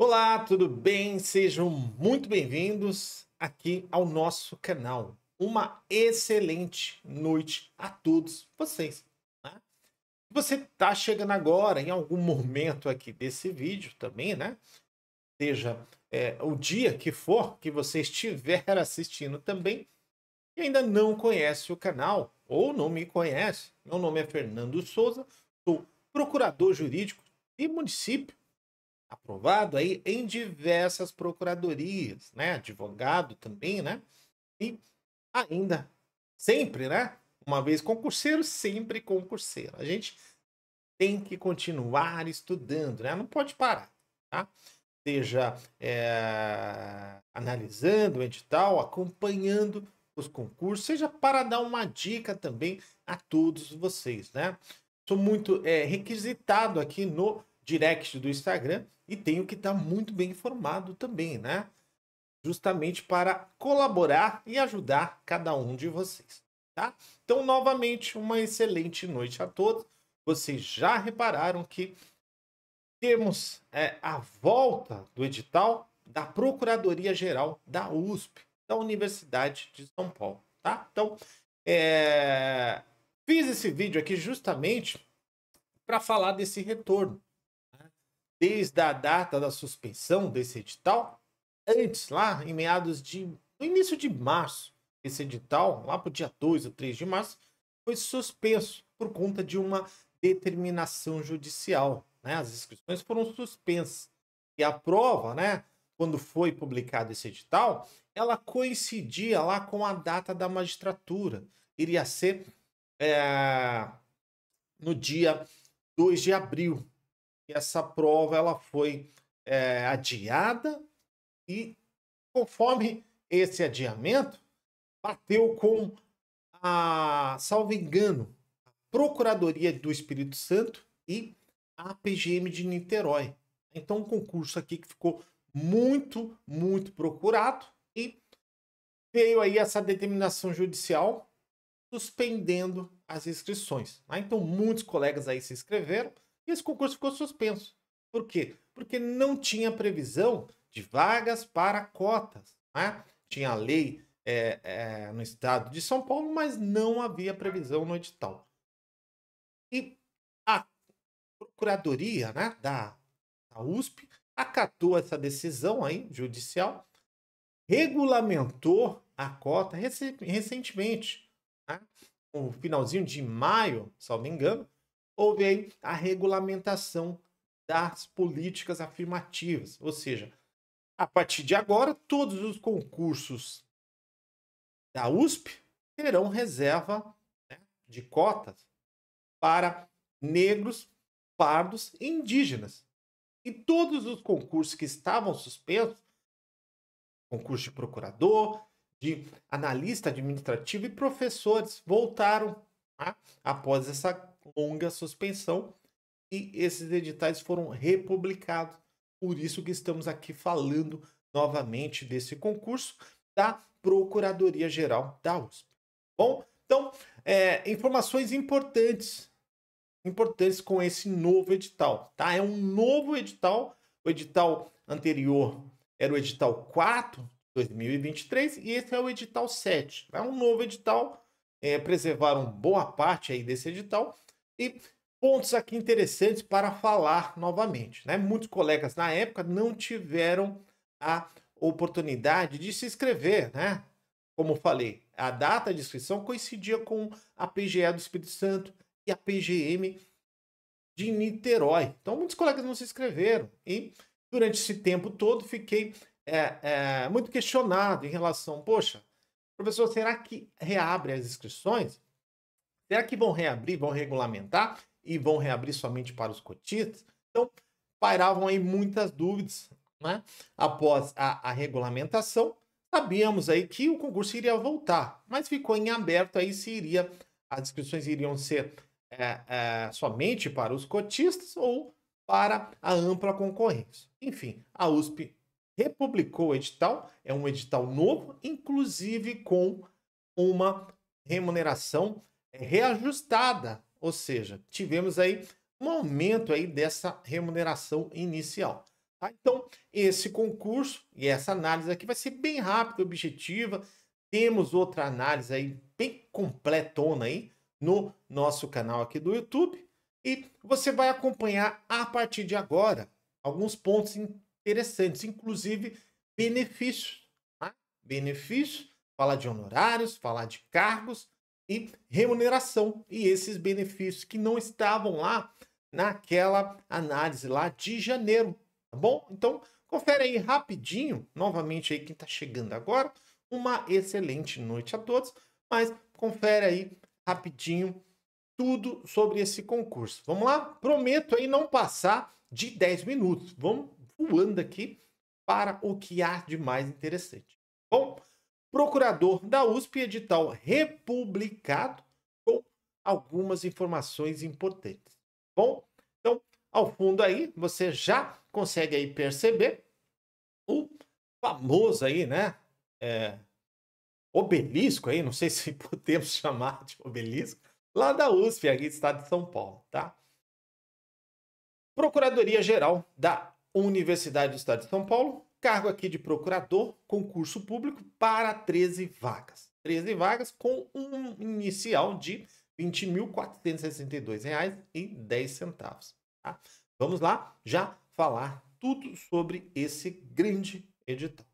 Olá, tudo bem? Sejam muito bem-vindos aqui ao nosso canal. Uma excelente noite a todos vocês. Né? Você está chegando agora, em algum momento aqui desse vídeo também, né? Seja é, o dia que for que você estiver assistindo também e ainda não conhece o canal ou não me conhece. Meu nome é Fernando Souza, sou procurador jurídico de município aprovado aí em diversas procuradorias, né? Advogado também, né? E ainda sempre, né? Uma vez concurseiro, sempre concurseiro. A gente tem que continuar estudando, né? Não pode parar, tá? Seja é, analisando o edital, acompanhando os concursos, seja para dar uma dica também a todos vocês, né? Sou muito é, requisitado aqui no direct do Instagram e tenho que estar tá muito bem informado também, né? Justamente para colaborar e ajudar cada um de vocês, tá? Então, novamente, uma excelente noite a todos. Vocês já repararam que temos é, a volta do edital da Procuradoria Geral da USP, da Universidade de São Paulo, tá? Então, é... fiz esse vídeo aqui justamente para falar desse retorno, desde a data da suspensão desse edital, antes, lá em meados de. no início de março, esse edital, lá para o dia 2 ou 3 de março, foi suspenso por conta de uma determinação judicial. Né? As inscrições foram suspensas. E a prova, né, quando foi publicado esse edital, ela coincidia lá com a data da magistratura. Iria ser é, no dia 2 de abril que essa prova ela foi é, adiada e conforme esse adiamento bateu com a, salvo engano, a Procuradoria do Espírito Santo e a PGM de Niterói. Então, um concurso aqui que ficou muito, muito procurado e veio aí essa determinação judicial suspendendo as inscrições. Né? Então, muitos colegas aí se inscreveram, esse concurso ficou suspenso. Por quê? Porque não tinha previsão de vagas para cotas. Né? Tinha lei é, é, no estado de São Paulo, mas não havia previsão no edital. E a Procuradoria né, da, da USP acatou essa decisão aí, judicial, regulamentou a cota recentemente. Né? No finalzinho de maio, me engano, houve aí a regulamentação das políticas afirmativas, ou seja, a partir de agora todos os concursos da USP terão reserva né, de cotas para negros, pardos e indígenas. E todos os concursos que estavam suspensos, concurso de procurador, de analista administrativo e professores voltaram né, após essa longa suspensão e esses editais foram republicados. Por isso que estamos aqui falando novamente desse concurso da Procuradoria Geral da USP. Bom, então, é, informações importantes, importantes com esse novo edital, tá? É um novo edital, o edital anterior era o edital 4, 2023, e esse é o edital 7. É um novo edital, é, preservaram boa parte aí desse edital, e pontos aqui interessantes para falar novamente. Né? Muitos colegas na época não tiveram a oportunidade de se inscrever, né? Como falei, a data de inscrição coincidia com a PGE do Espírito Santo e a PGM de Niterói. Então, muitos colegas não se inscreveram. E durante esse tempo todo fiquei é, é, muito questionado em relação, poxa, professor, será que reabre as inscrições? Será que vão reabrir, vão regulamentar e vão reabrir somente para os cotistas? Então, pairavam aí muitas dúvidas, né? Após a, a regulamentação, sabíamos aí que o concurso iria voltar, mas ficou em aberto aí se iria, as inscrições iriam ser é, é, somente para os cotistas ou para a ampla concorrência. Enfim, a USP republicou o edital, é um edital novo, inclusive com uma remuneração é, reajustada, ou seja, tivemos aí um aumento aí dessa remuneração inicial. Tá? Então, esse concurso e essa análise aqui vai ser bem rápida, objetiva. Temos outra análise aí bem completona aí no nosso canal aqui do YouTube e você vai acompanhar a partir de agora alguns pontos interessantes, inclusive benefícios. Tá? Benefícios, falar de honorários, falar de cargos, e remuneração e esses benefícios que não estavam lá naquela análise lá de janeiro, tá bom? Então, confere aí rapidinho, novamente aí quem está chegando agora, uma excelente noite a todos, mas confere aí rapidinho tudo sobre esse concurso. Vamos lá? Prometo aí não passar de 10 minutos. Vamos voando aqui para o que há de mais interessante. Bom, procurador da USP, edital republicado com algumas informações importantes. Bom, então, ao fundo aí, você já consegue aí perceber o famoso aí, né? É, obelisco aí, não sei se podemos chamar de obelisco, lá da USP, aqui do estado de São Paulo, tá? Procuradoria-Geral da Universidade do Estado de São Paulo cargo aqui de procurador, concurso público para 13 vagas. 13 vagas com um inicial de R$ 20.462,10. Tá? Vamos lá já falar tudo sobre esse grande edital.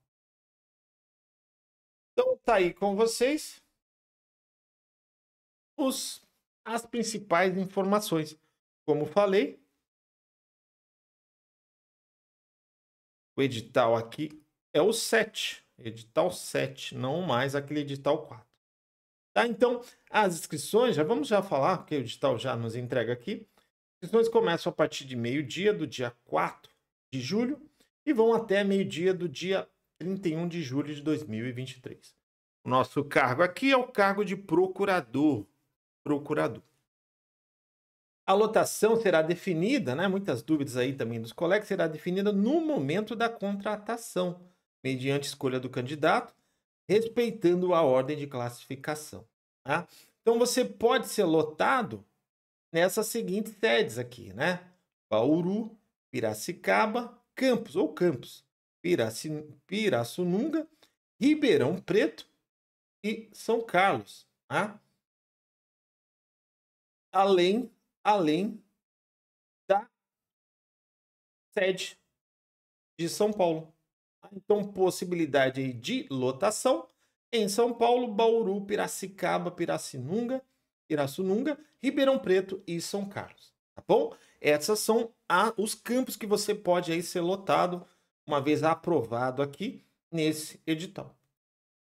Então tá aí com vocês os, as principais informações. Como falei, O edital aqui é o 7, edital 7, não mais aquele edital 4. Tá? Então, as inscrições, já vamos já falar, porque o edital já nos entrega aqui. As inscrições começam a partir de meio-dia do dia 4 de julho e vão até meio-dia do dia 31 de julho de 2023. O nosso cargo aqui é o cargo de procurador. Procurador. A lotação será definida, né? Muitas dúvidas aí também dos colegas, será definida no momento da contratação, mediante escolha do candidato, respeitando a ordem de classificação. Tá? Então você pode ser lotado nessas seguintes sedes aqui, né? Bauru, Piracicaba, Campos ou Campos, Pirassununga, Ribeirão Preto e São Carlos, tá? Além além da sede de São Paulo. Então, possibilidade de lotação em São Paulo, Bauru, Piracicaba, Piracinunga, Pirassununga, Ribeirão Preto e São Carlos, tá bom? Essas são a, os campos que você pode aí ser lotado uma vez aprovado aqui nesse edital.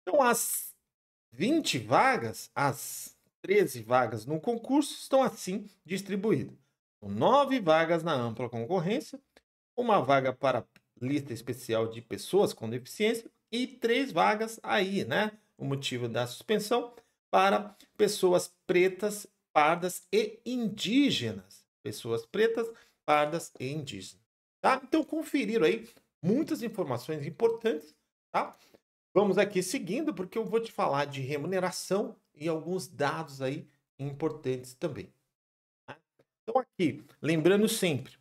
Então, as 20 vagas, as 13 vagas no concurso estão assim distribuídas. São vagas na ampla concorrência, uma vaga para lista especial de pessoas com deficiência e três vagas aí, né? O motivo da suspensão para pessoas pretas, pardas e indígenas. Pessoas pretas, pardas e indígenas. Tá? Então conferiram aí muitas informações importantes, tá? Vamos aqui seguindo, porque eu vou te falar de remuneração e alguns dados aí importantes também. Tá? Então, aqui, lembrando sempre,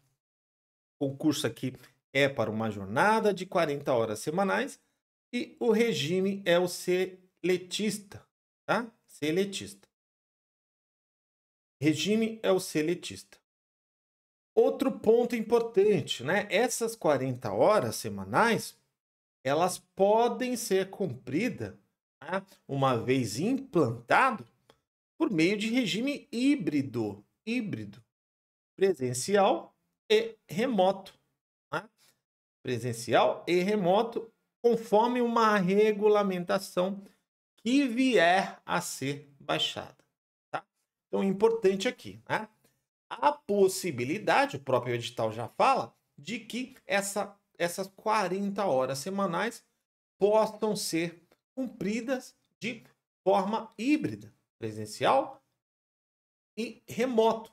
o curso aqui é para uma jornada de 40 horas semanais e o regime é o seletista, tá? Seletista. Regime é o seletista. Outro ponto importante, né? Essas 40 horas semanais elas podem ser cumpridas, né, uma vez implantado, por meio de regime híbrido, híbrido, presencial e remoto. Né? Presencial e remoto, conforme uma regulamentação que vier a ser baixada. Tá? Então, importante aqui, né? A possibilidade, o próprio edital já fala, de que essa essas 40 horas semanais possam ser cumpridas de forma híbrida, presencial e remoto.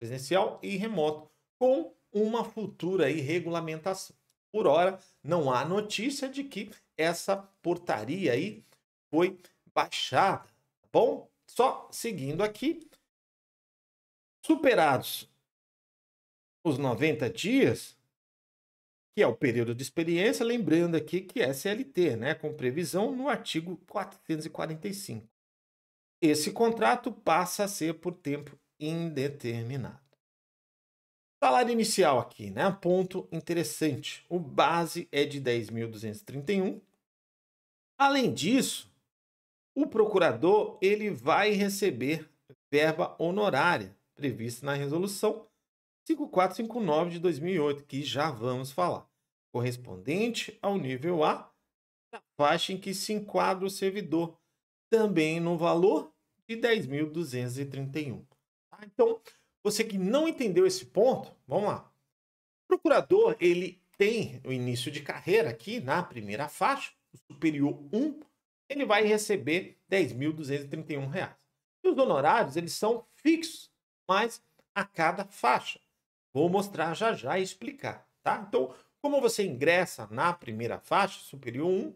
Presencial e remoto, com uma futura regulamentação. Por hora, não há notícia de que essa portaria aí foi baixada, tá bom? Só seguindo aqui, superados os 90 dias, que é o período de experiência, lembrando aqui que é CLT, né, com previsão no artigo 445. Esse contrato passa a ser por tempo indeterminado. Salário inicial aqui, né? Ponto interessante. O base é de 10.231. Além disso, o procurador ele vai receber verba honorária prevista na resolução 5459 de 2008, que já vamos falar, correspondente ao nível A, na faixa em que se enquadra o servidor, também no valor de 10.231. Tá? Então, você que não entendeu esse ponto, vamos lá. O procurador, ele tem o início de carreira aqui na primeira faixa, superior 1, ele vai receber R$ 10.231. E os honorários, eles são fixos, mas a cada faixa. Vou mostrar já já e explicar, tá? Então, como você ingressa na primeira faixa, superior 1,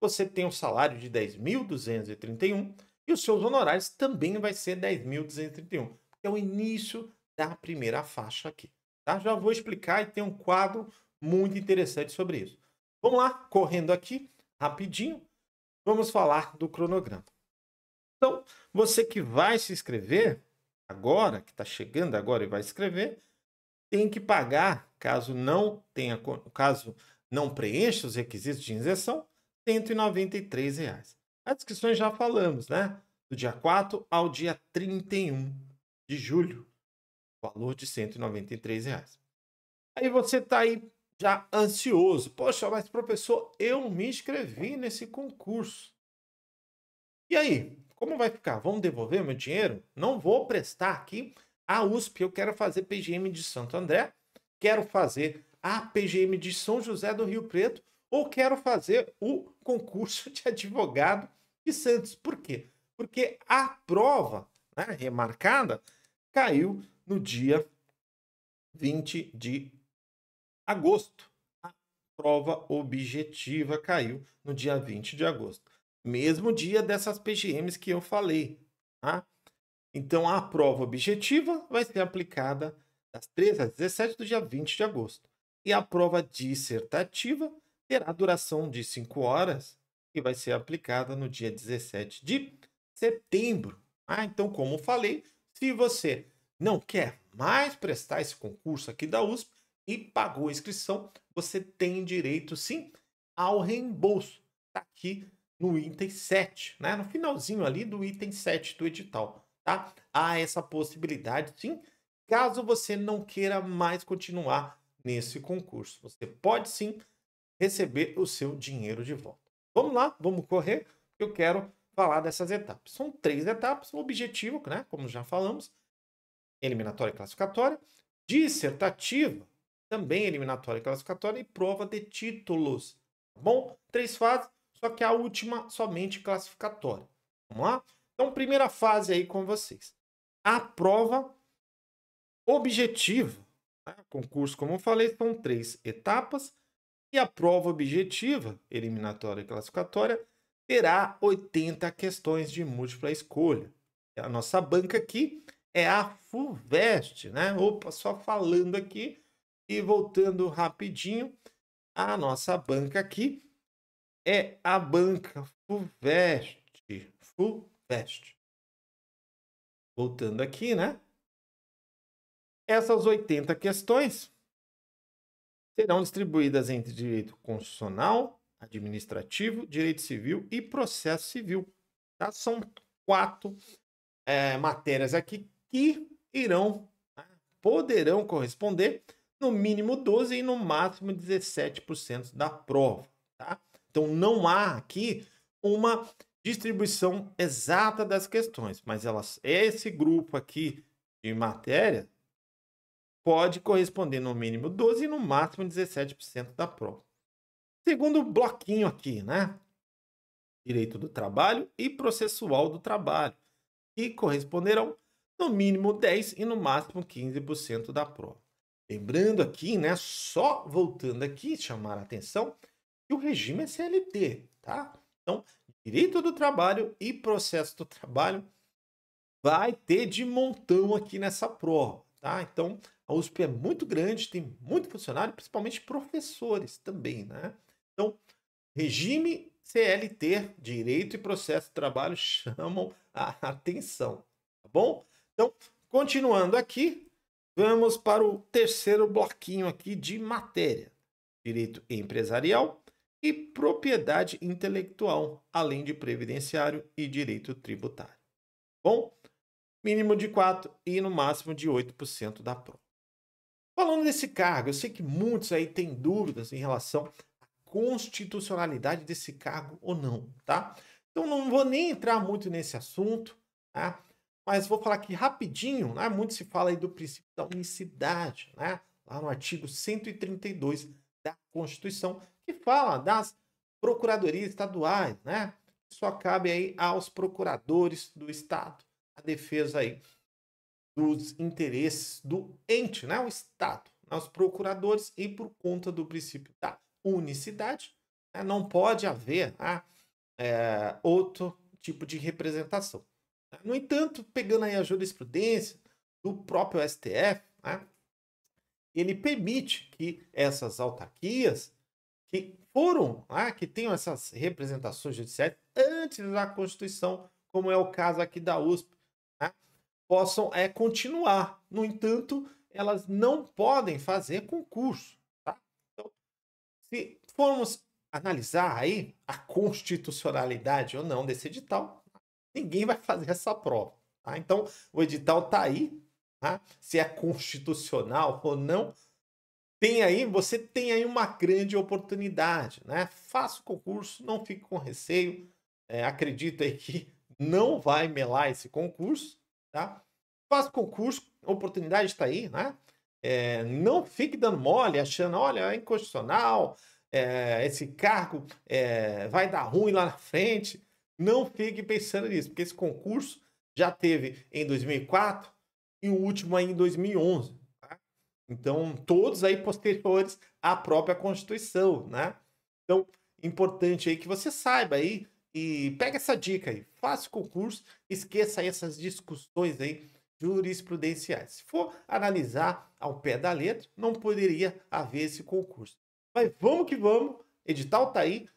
você tem um salário de 10.231 e os seus honorários também vai ser 10.231. É o início da primeira faixa aqui, tá? Já vou explicar e tem um quadro muito interessante sobre isso. Vamos lá, correndo aqui, rapidinho, vamos falar do cronograma. Então, você que vai se inscrever agora, que está chegando agora e vai escrever, tem que pagar, caso não tenha, caso não preencha os requisitos de isenção, R$ 193. Reais. As inscrições já falamos, né? Do dia 4 ao dia 31 de julho, valor de R$ 193. Reais. Aí você está aí já ansioso. Poxa, mas professor, eu me inscrevi nesse concurso. E aí, como vai ficar? Vão devolver meu dinheiro? Não vou prestar aqui a USP, eu quero fazer PGM de Santo André, quero fazer a PGM de São José do Rio Preto, ou quero fazer o concurso de advogado de Santos. Por quê? Porque a prova né, remarcada caiu no dia 20 de agosto. A prova objetiva caiu no dia 20 de agosto. Mesmo dia dessas PGMs que eu falei. Tá? Então, a prova objetiva vai ser aplicada das 13 às 17 do dia 20 de agosto. E a prova dissertativa terá duração de 5 horas e vai ser aplicada no dia 17 de setembro. Ah, então, como falei, se você não quer mais prestar esse concurso aqui da USP e pagou a inscrição, você tem direito sim ao reembolso. Está aqui no item 7, né? no finalzinho ali do item 7 do edital tá? Há essa possibilidade, sim, caso você não queira mais continuar nesse concurso. Você pode sim receber o seu dinheiro de volta. Vamos lá, vamos correr, que eu quero falar dessas etapas. São três etapas, o objetivo, né, como já falamos, eliminatória e classificatória, dissertativa, também eliminatória e classificatória, e prova de títulos. Tá bom? Três fases, só que a última somente classificatória. Vamos lá? Então, primeira fase aí com vocês. A prova objetiva. Né? Concurso, como eu falei, são três etapas. E a prova objetiva, eliminatória e classificatória, terá 80 questões de múltipla escolha. A nossa banca aqui é a FUVEST, né? Opa, só falando aqui e voltando rapidinho, a nossa banca aqui é a banca FUVEST, FUVEST veste. Voltando aqui, né? Essas 80 questões serão distribuídas entre direito constitucional, administrativo, direito civil e processo civil. Tá? São quatro é, matérias aqui que irão, né, poderão corresponder no mínimo 12 e no máximo 17% da prova. Tá? Então não há aqui uma distribuição exata das questões, mas elas, esse grupo aqui de matéria pode corresponder no mínimo 12 e no máximo 17% da prova. Segundo bloquinho aqui, né? Direito do trabalho e processual do trabalho, que corresponderão no mínimo 10 e no máximo 15% da prova. Lembrando aqui, né, só voltando aqui, chamar a atenção que o regime é CLT, tá? Então, direito do trabalho e processo do trabalho vai ter de montão aqui nessa prova, tá? Então, a USP é muito grande, tem muito funcionário, principalmente professores também, né? Então, regime CLT, direito e processo do trabalho chamam a atenção, tá bom? Então, continuando aqui, vamos para o terceiro bloquinho aqui de matéria. Direito empresarial, e propriedade intelectual, além de previdenciário e direito tributário. Bom, mínimo de 4% e no máximo de 8% da prova. Falando desse cargo, eu sei que muitos aí têm dúvidas em relação à constitucionalidade desse cargo ou não, tá? Então não vou nem entrar muito nesse assunto, tá? Mas vou falar aqui rapidinho, né? Muito se fala aí do princípio da unicidade, né? Lá no artigo 132 da Constituição, que fala das procuradorias estaduais, né? Só cabe aí aos procuradores do estado a defesa aí dos interesses do ente, né? O estado, aos né? procuradores e por conta do princípio da unicidade, né? não pode haver ah, é, outro tipo de representação. Né? No entanto, pegando aí a jurisprudência do próprio STF, né? ele permite que essas autarquias que foram, ah, que tenham essas representações judiciais antes da Constituição, como é o caso aqui da USP, né, tá? possam é, continuar. No entanto, elas não podem fazer concurso. Tá? Então, se formos analisar aí a constitucionalidade ou não desse edital, ninguém vai fazer essa prova. Tá? Então, o edital está aí, tá? se é constitucional ou não, tem aí, você tem aí uma grande oportunidade, né? Faça o concurso, não fique com receio, é, acredita aí que não vai melar esse concurso, tá? Faça o concurso, a oportunidade está aí, né? É, não fique dando mole, achando, olha, é inconstitucional, é, esse cargo é, vai dar ruim lá na frente. Não fique pensando nisso, porque esse concurso já teve em 2004 e o último aí em 2011. Então, todos aí posteriores à própria Constituição, né? Então, importante aí que você saiba aí e pega essa dica aí, faça o concurso, esqueça aí essas discussões aí jurisprudenciais. Se for analisar ao pé da letra, não poderia haver esse concurso. Mas vamos que vamos, edital tá aí,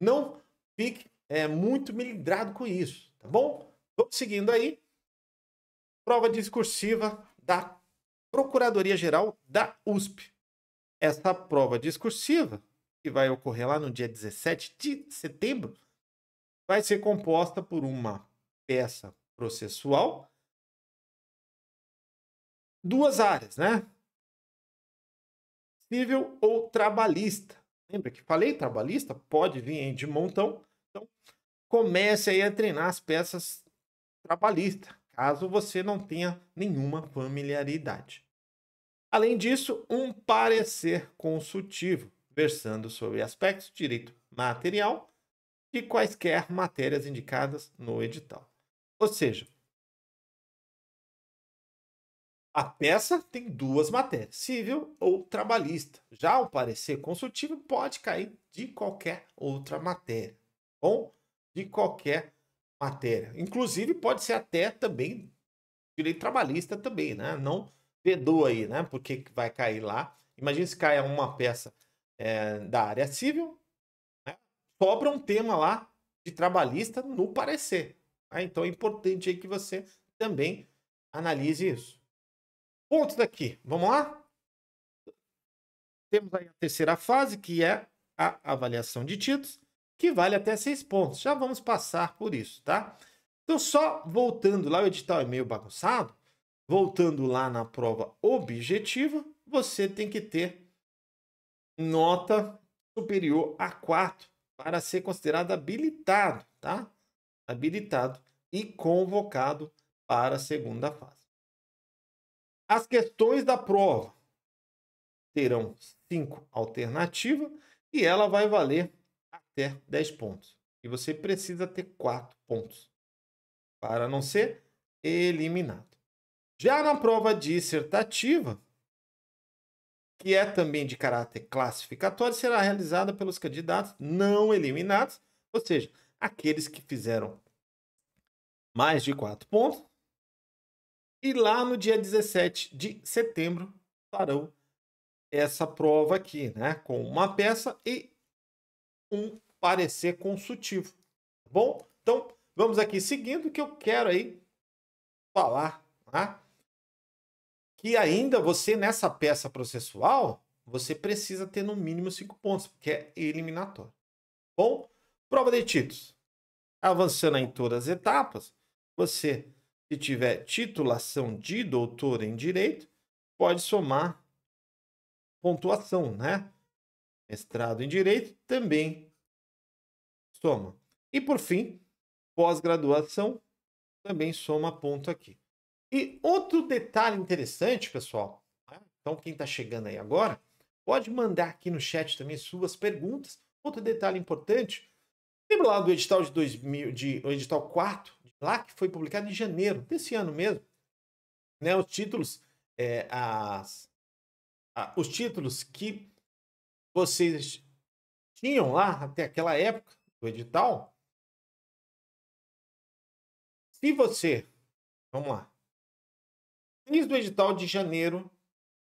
não fique é, muito melindrado com isso, tá bom? Vamos seguindo aí. Prova discursiva da Procuradoria-Geral da USP. Essa prova discursiva, que vai ocorrer lá no dia 17 de setembro, vai ser composta por uma peça processual, duas áreas, né? Civil ou trabalhista. Lembra que falei trabalhista? Pode vir aí de montão. Então, comece aí a treinar as peças trabalhista, caso você não tenha nenhuma familiaridade. Além disso, um parecer consultivo, versando sobre aspectos de direito material e quaisquer matérias indicadas no edital. Ou seja, a peça tem duas matérias, civil ou trabalhista. Já o parecer consultivo pode cair de qualquer outra matéria. ou de qualquer matéria. Inclusive pode ser até também direito trabalhista também, né? Não vedou aí, né? Porque vai cair lá. Imagina se cai uma peça é, da área civil, né? sobra um tema lá de trabalhista no parecer. Né? Então é importante aí que você também analise isso. Pontos daqui, vamos lá? Temos aí a terceira fase, que é a avaliação de títulos, que vale até seis pontos. Já vamos passar por isso, tá? Então, só voltando lá, o edital é meio bagunçado, Voltando lá na prova objetiva, você tem que ter nota superior a 4 para ser considerado habilitado, tá? Habilitado e convocado para a segunda fase. As questões da prova terão cinco alternativas e ela vai valer até 10 pontos. E você precisa ter 4 pontos para não ser eliminado. Já na prova dissertativa, que é também de caráter classificatório, será realizada pelos candidatos não eliminados, ou seja, aqueles que fizeram mais de quatro pontos. E lá no dia 17 de setembro farão essa prova aqui, né? Com uma peça e um parecer consultivo. Tá bom? Então, vamos aqui seguindo que eu quero aí falar, tá? que ainda você, nessa peça processual, você precisa ter no mínimo cinco pontos, porque é eliminatório. Bom, prova de títulos. Avançando em todas as etapas, você, se tiver titulação de doutor em direito, pode somar pontuação, né? Mestrado em direito também soma. E por fim, pós-graduação também soma ponto aqui. E outro detalhe interessante, pessoal. Né, então, quem está chegando aí agora, pode mandar aqui no chat também suas perguntas. Outro detalhe importante, lembra lá do edital de 2000, de, o edital 4, lá que foi publicado em janeiro desse ano mesmo, né? Os títulos, é, as, a, os títulos que vocês tinham lá até aquela época do edital. Se você, vamos lá, Desde o edital de janeiro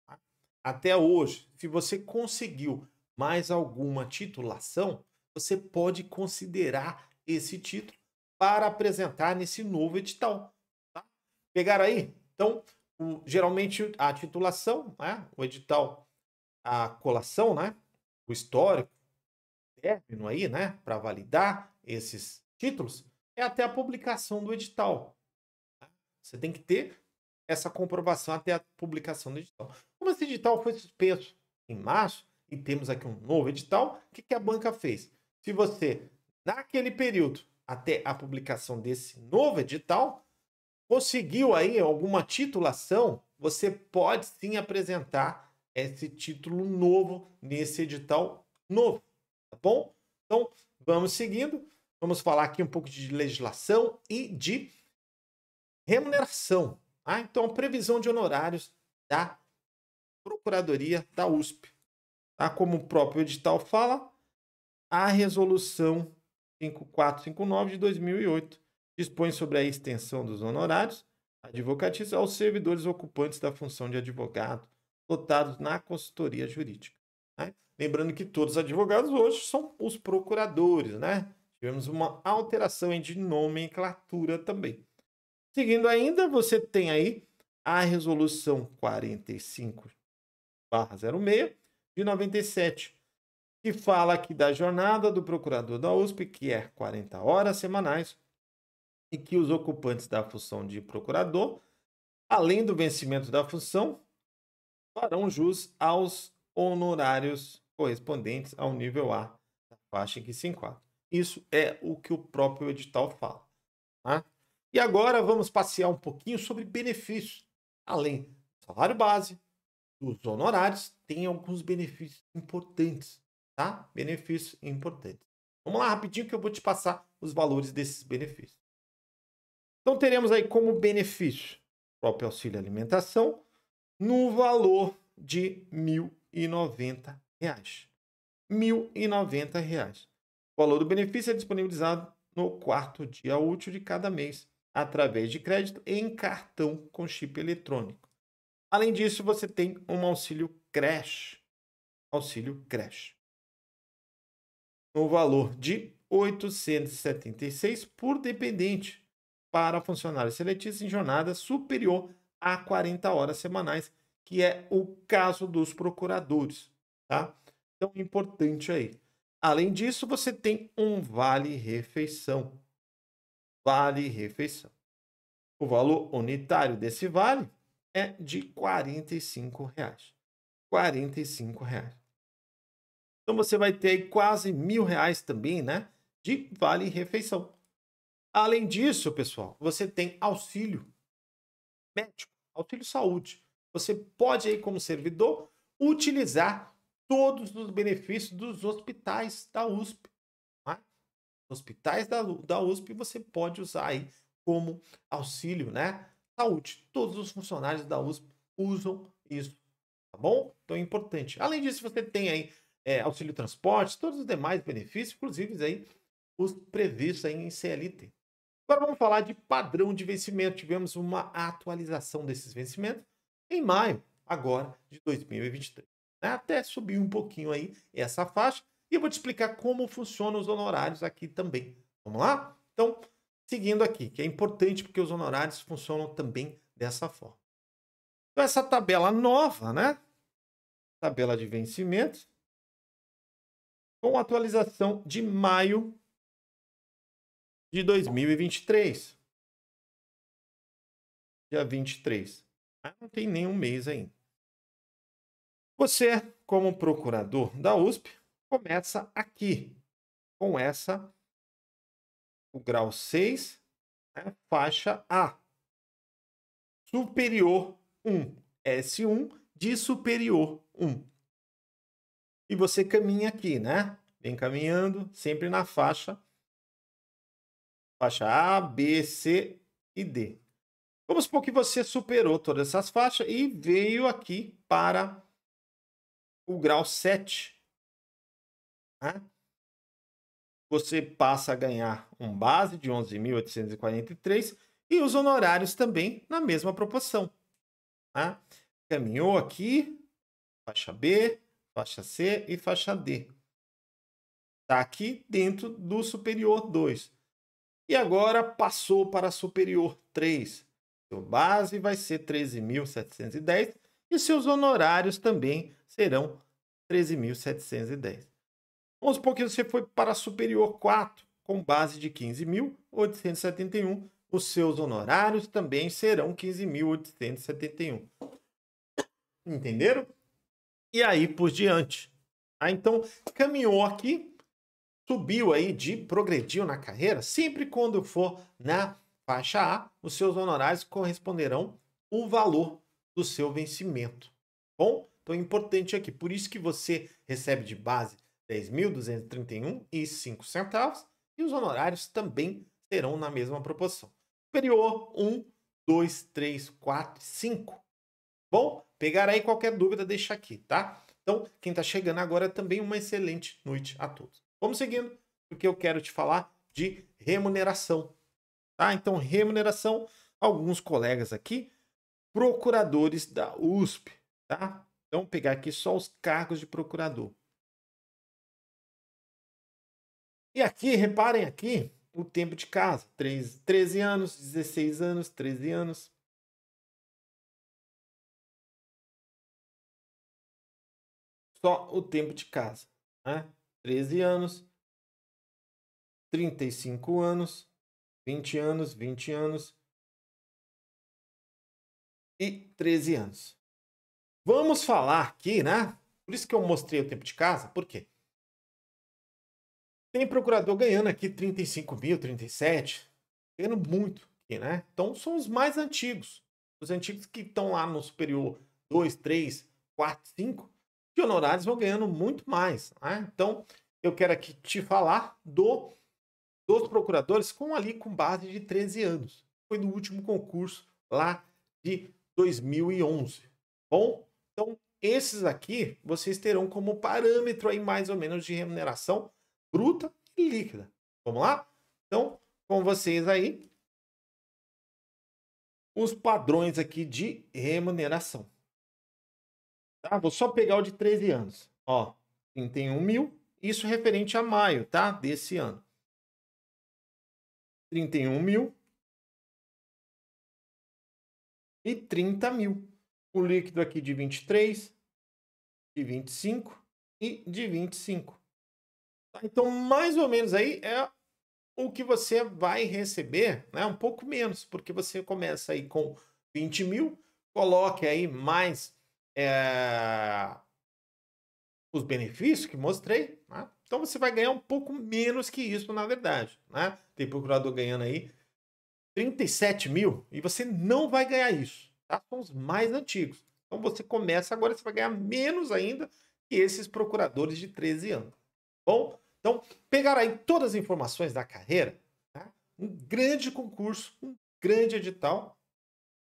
tá? até hoje, se você conseguiu mais alguma titulação, você pode considerar esse título para apresentar nesse novo edital. Tá? Pegaram aí? Então, o, geralmente a titulação, né? o edital, a colação, né? o histórico, término aí, né? Para validar esses títulos, é até a publicação do edital. Tá? Você tem que ter essa comprovação até a publicação do edital. Como esse edital foi suspenso em março, e temos aqui um novo edital, o que, que a banca fez? Se você, naquele período, até a publicação desse novo edital, conseguiu aí alguma titulação, você pode sim apresentar esse título novo nesse edital novo, tá bom? Então, vamos seguindo. Vamos falar aqui um pouco de legislação e de remuneração. Ah, então, previsão de honorários da Procuradoria da USP. Tá? Como o próprio edital fala, a resolução 5459 de 2008 dispõe sobre a extensão dos honorários advocatícios aos servidores ocupantes da função de advogado lotados na consultoria jurídica. Né? Lembrando que todos os advogados hoje são os procuradores, né? Tivemos uma alteração de nomenclatura também. Seguindo ainda, você tem aí a resolução 45 06 de 97, que fala aqui da jornada do procurador da USP, que é 40 horas semanais, e que os ocupantes da função de procurador, além do vencimento da função, farão jus aos honorários correspondentes ao nível A da faixa em que se enquadra. Isso é o que o próprio edital fala. Tá? E agora vamos passear um pouquinho sobre benefícios. Além do salário base, dos honorários, tem alguns benefícios importantes, tá? Benefícios importantes. Vamos lá rapidinho que eu vou te passar os valores desses benefícios. Então teremos aí como benefício o próprio auxílio alimentação no valor de R$ 1.090. R$ 1.090. O valor do benefício é disponibilizado no quarto dia útil de cada mês através de crédito em cartão com chip eletrônico. Além disso, você tem um auxílio creche, auxílio creche, no valor de 876 por dependente para funcionários seletivos em jornada superior a 40 horas semanais, que é o caso dos procuradores, tá? Então, é importante aí. Além disso, você tem um vale refeição, Vale Refeição. O valor unitário desse vale é de R$ 45,00. R$ 45,00. Então você vai ter quase mil reais também, né? De vale refeição. Além disso, pessoal, você tem auxílio médico, auxílio saúde. Você pode aí como servidor utilizar todos os benefícios dos hospitais da USP hospitais da, da USP, você pode usar aí como auxílio, né? Saúde. Todos os funcionários da USP usam isso, tá bom? Então é importante. Além disso, você tem aí é, auxílio transporte, todos os demais benefícios, inclusive aí os previstos aí em CLT. Agora vamos falar de padrão de vencimento. Tivemos uma atualização desses vencimentos em maio agora de 2023. Né? Até subiu um pouquinho aí essa faixa, e eu vou te explicar como funcionam os honorários aqui também. Vamos lá? Então, seguindo aqui, que é importante porque os honorários funcionam também dessa forma. Então, essa tabela nova, né? Tabela de vencimentos, com atualização de maio de 2023. Dia 23. Ah, não tem nenhum mês ainda. Você, como procurador da USP, começa aqui, com essa, o grau 6, né, faixa A, superior 1, S1 de superior 1. E você caminha aqui, né? Vem caminhando, sempre na faixa, faixa A, B, C e D. Vamos supor que você superou todas essas faixas e veio aqui para o grau 7, né? Você passa a ganhar um base de 11.843 e os honorários também na mesma proporção. Né? Caminhou aqui, faixa B, faixa C e faixa D. Está aqui dentro do superior 2. E agora passou para superior 3. Seu base vai ser 13.710 e seus honorários também serão 13.710. Vamos supor que você foi para superior 4, com base de 15.871, os seus honorários também serão 15.871. Entenderam? E aí por diante. Ah, então, caminhou aqui, subiu aí de progrediu na carreira, sempre quando for na faixa A, os seus honorários corresponderão o valor do seu vencimento. Bom, então é importante aqui, por isso que você recebe de base 10.231,05 e os honorários também serão na mesma proporção. Superior 1, 2, 3, 4, 5. Bom, pegar aí qualquer dúvida, deixa aqui, tá? Então, quem está chegando agora é também uma excelente noite a todos. Vamos seguindo, porque eu quero te falar de remuneração. Tá? Então, remuneração, alguns colegas aqui, procuradores da USP, tá? Então, pegar aqui só os cargos de procurador. E aqui, reparem aqui, o tempo de casa. 13 anos, 16 anos, 13 anos. Só o tempo de casa. Né? 13 anos, 35 anos, 20 anos, 20 anos e 13 anos. Vamos falar aqui, né? Por isso que eu mostrei o tempo de casa, por quê? Tem procurador ganhando aqui 35 mil, 37, ganhando muito, aqui, né? Então são os mais antigos. Os antigos que estão lá no superior 2, 3, 4, 5, de honorários vão ganhando muito mais. Né? Então, eu quero aqui te falar do dos procuradores com ali com base de 13 anos. Foi no último concurso lá de 2011. Bom, então esses aqui vocês terão como parâmetro aí mais ou menos de remuneração bruta e líquida. Vamos lá? Então, com vocês aí, os padrões aqui de remuneração. Tá? Vou só pegar o de 13 anos. Ó, 31 mil, isso referente a maio, tá? Desse ano. 31 mil e 30 mil. O líquido aqui de 23, de 25 e de 25. Tá, então, mais ou menos aí é o que você vai receber, né? Um pouco menos, porque você começa aí com 20 mil, coloque aí mais é, os benefícios que mostrei, né? Então você vai ganhar um pouco menos que isso, na verdade, né? Tem procurador ganhando aí 37 mil e você não vai ganhar isso, tá? São os mais antigos. Então você começa agora, você vai ganhar menos ainda que esses procuradores de 13 anos. Tá bom, então, pegar aí todas as informações da carreira, tá? um grande concurso, um grande edital.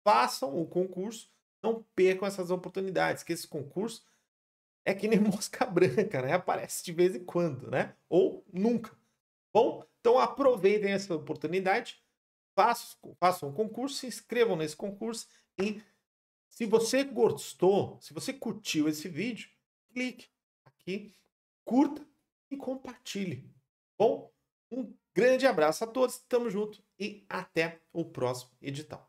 Façam o concurso, não percam essas oportunidades, que esse concurso é que nem mosca branca, né? Aparece de vez em quando, né? Ou nunca. Bom, então aproveitem essa oportunidade, façam, façam um concurso, se inscrevam nesse concurso e se você gostou, se você curtiu esse vídeo, clique aqui, curta e compartilhe. Bom, um grande abraço a todos, tamo junto e até o próximo edital.